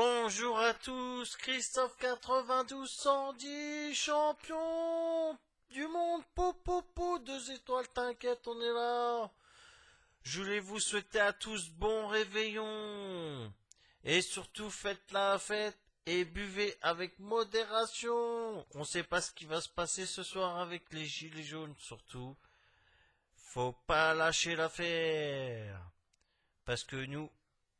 Bonjour à tous, Christophe 9210, champion du monde, pop po, deux étoiles, t'inquiète, on est là. Je voulais vous souhaiter à tous bon réveillon. Et surtout, faites la fête et buvez avec modération. On sait pas ce qui va se passer ce soir avec les gilets jaunes, surtout. Faut pas lâcher l'affaire. Parce que nous,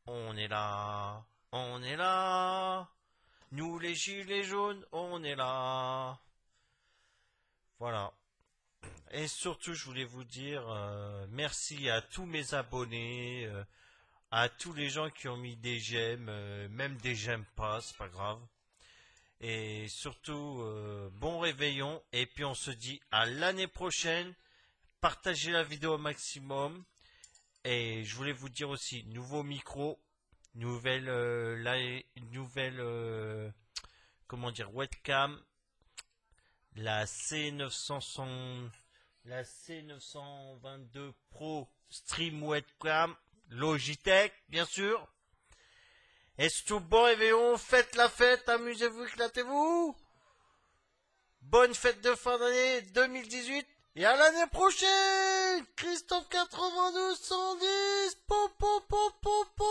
on est là on est là. Nous les gilets jaunes, on est là. Voilà. Et surtout, je voulais vous dire euh, merci à tous mes abonnés, euh, à tous les gens qui ont mis des j'aime, euh, même des j'aime pas, c'est pas grave. Et surtout, bon réveillon. Et puis on se dit à l'année prochaine. Partagez la vidéo au maximum. Et je voulais vous dire aussi, nouveau micro, nouvelle euh, la nouvelle euh, comment dire webcam la C900 la C922 Pro Stream Webcam Logitech bien sûr est ce tout bon réveillon faites la fête amusez-vous éclatez-vous bonne fête de fin d'année 2018 et à l'année prochaine Christophe 92 110 pom pom pom pom